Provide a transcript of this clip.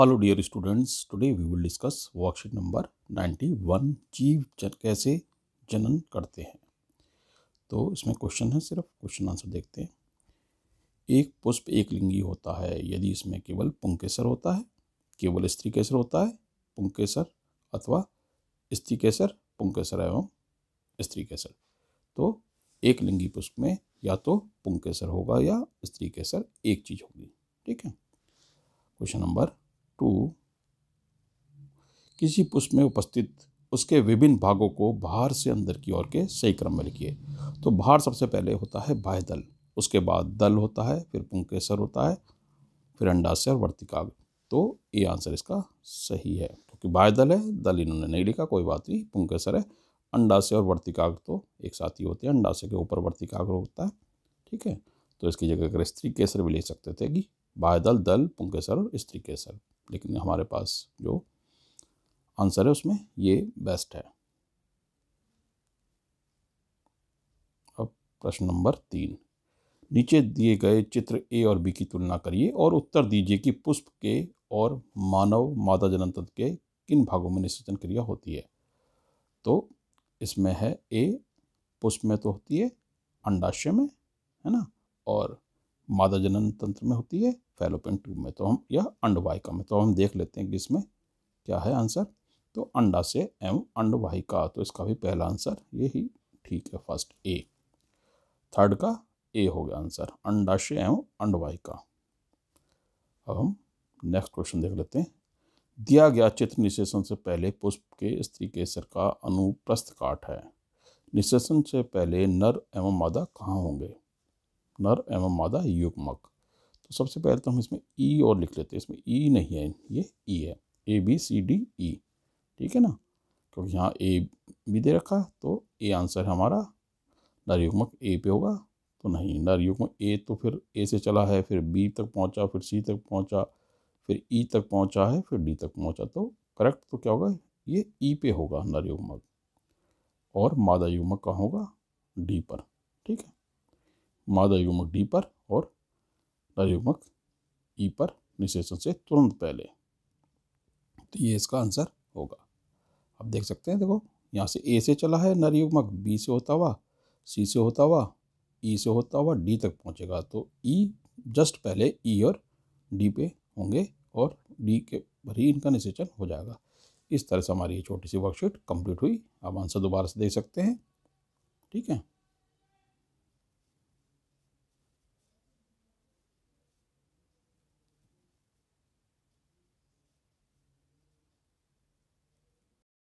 hello dear students today we will discuss worksheet number 91 जीव जन कैसे जनन करते हैं तो इसमें क्वेश्चन है सिर्फ क्वेश्चन आंसर देखते हैं एक पुष्प एक लिंगी होता है यदि इसमें केवल पुंकेसर होता है केवल स्त्री केसर होता है पुंकेसर अथवा स्त्री केसर पुंकेसर एवं स्त्री केसर तो एक लिंगी पुष्प में या तो पुंकेसर होगा या स्त्री केसर एक चीज़ होगी ठीक है क्वेश्चन नंबर टू किसी पुष्प में उपस्थित उसके विभिन्न भागों को बाहर से अंदर की ओर के सही क्रम में लिखिए तो बाहर सबसे पहले होता है बाह्य दल उसके बाद दल होता है फिर पुंकेसर होता है फिर अंडाशय और वर्तिकाग तो ये आंसर इसका सही है क्योंकि बाह्य दल है दल इन्होंने नहीं लिखा कोई बात नहीं पुंकेसर है अंडाशय और वर्तिकाग तो एक साथ ही होते हैं अंडाशय के ऊपर वर्तिकाग्र होता है ठीक है तो इसकी जगह अगर स्त्री केसर भी ले सकते थे कि बाह्य दल दल पुंकेसर और स्त्री केसर लेकिन हमारे पास जो आंसर है उसमें ये बेस्ट है अब प्रश्न नंबर तीन नीचे दिए गए चित्र ए और बी की तुलना करिए और उत्तर दीजिए कि पुष्प के और मानव मादा जनन तत्व के किन भागों में निषेचन क्रिया होती है तो इसमें है ए पुष्प में तो होती है अंडाशय में है ना और मादा जनन तंत्र में होती है फेलोपियन ट्यूब में तो हम यह अंडवाहिका में तो हम देख लेते हैं कि इसमें क्या है आंसर तो अंडा से एवं अंडवाहिका तो इसका भी पहला आंसर ये ही ठीक है फर्स्ट ए थर्ड का ए हो गया आंसर अंडाशय एवं अंडवाहिका अब हम नेक्स्ट क्वेश्चन देख लेते हैं दिया गया चित्र निशेषण से पहले पुष्प के स्त्री केसर का अनुप्रस्थ काट है निशेषण से पहले नर एवं मादा कहाँ होंगे नर एवं मादा युग्मक तो सबसे पहले तो हम इसमें ई e और लिख लेते हैं इसमें ई e नहीं है ये ई e है A B C D E ठीक है ना क्योंकि यहाँ ए भी दे रखा तो ए आंसर है हमारा नर युग्मक ए पे होगा तो नहीं नर युग्मक ए तो फिर ए से चला है फिर बी तक पहुँचा फिर सी तक पहुँचा फिर ई तक पहुँचा है फिर डी तक पहुँचा तो करेक्ट तो क्या होगा ये ई पे होगा नर युग्मक और मादा युग्मक कहाँ होगा डी पर ठीक है मादा युग्मक डी पर और नरयुग्मक ई e पर निषेचन से तुरंत पहले तो ये इसका आंसर होगा आप देख सकते हैं देखो यहाँ से ए से चला है युग्मक बी से होता हुआ सी से होता हुआ ई e से होता हुआ डी तक पहुँचेगा तो ई e जस्ट पहले ई और डी पे होंगे और डी के भर ही इनका निषेचन हो जाएगा इस तरह से हमारी ये छोटी सी वर्कशीट कंप्लीट हुई आप आंसर दोबारा से देख सकते हैं ठीक है